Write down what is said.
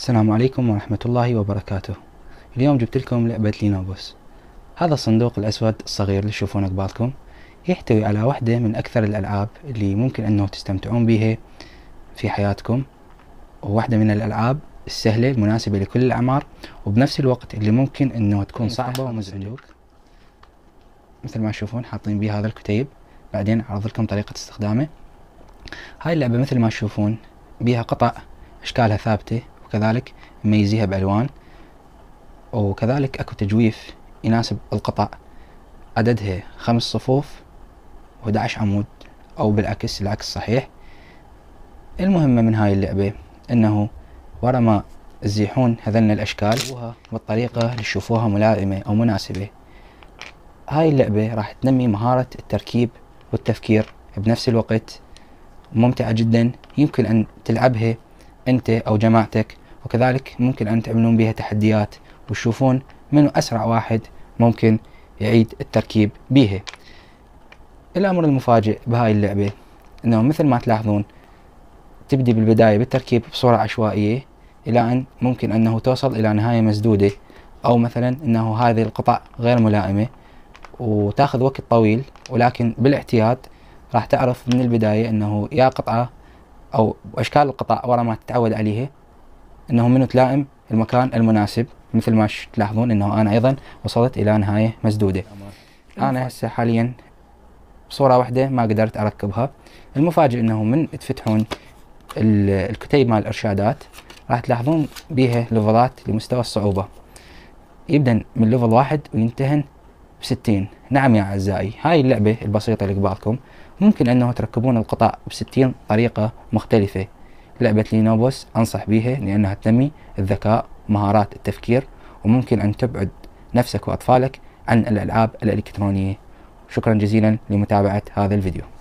السلام عليكم ورحمة الله وبركاته اليوم جبت لكم لعبة لينوبوس هذا الصندوق الأسود الصغير اللي تشوفونه قبالكم يحتوي على واحدة من أكثر الألعاب اللي ممكن أنه تستمتعون بها في حياتكم وواحدة من الألعاب السهلة المناسبة لكل الأعمار وبنفس الوقت اللي ممكن أنه تكون صعبة ومزعجة مثل ما تشوفون حاطين بيه هذا الكتيب بعدين أعرض لكم طريقة استخدامه هاي اللعبة مثل ما تشوفون بيها قطع أشكالها ثابتة وكذلك نميزيها بألوان وكذلك أكو تجويف يناسب القطع عددها خمس صفوف و11 عمود أو بالعكس العكس صحيح المهمة من هاي اللعبة أنه ورا ما تزيحون هذن الأشكال بالطريقة اللي تشوفوها ملائمة أو مناسبة هاي اللعبة راح تنمي مهارة التركيب والتفكير بنفس الوقت ممتعة جدا يمكن أن تلعبها أنت أو جماعتك وكذلك ممكن أن تعملون بها تحديات وتشوفون منو أسرع واحد ممكن يعيد التركيب بيها الأمر المفاجئ بهاي اللعبة أنه مثل ما تلاحظون تبدي بالبداية بالتركيب بصورة عشوائية إلى أن ممكن أنه توصل إلى نهاية مسدودة أو مثلا أنه هذه القطع غير ملائمة وتاخذ وقت طويل ولكن بالاعتياد راح تعرف من البداية أنه يا قطعة أو أشكال القطع ورا ما تتعود عليها انه منو تلائم المكان المناسب مثل ما تلاحظون انه انا ايضا وصلت الى نهايه مسدوده انا هسه حاليا بصوره واحده ما قدرت اركبها المفاجئ انه من تفتحون الكتيب مال الارشادات راح تلاحظون بيها لفظات لمستوى الصعوبه يبدا من لفظ واحد وينتهن بستين نعم يا اعزائي هاي اللعبه البسيطه اللي قبالكم ممكن انه تركبون القطع بستين طريقه مختلفه لعبة لينوبوس أنصح بها لأنها تنمي الذكاء مهارات التفكير وممكن أن تبعد نفسك وأطفالك عن الألعاب الإلكترونية شكرا جزيلا لمتابعة هذا الفيديو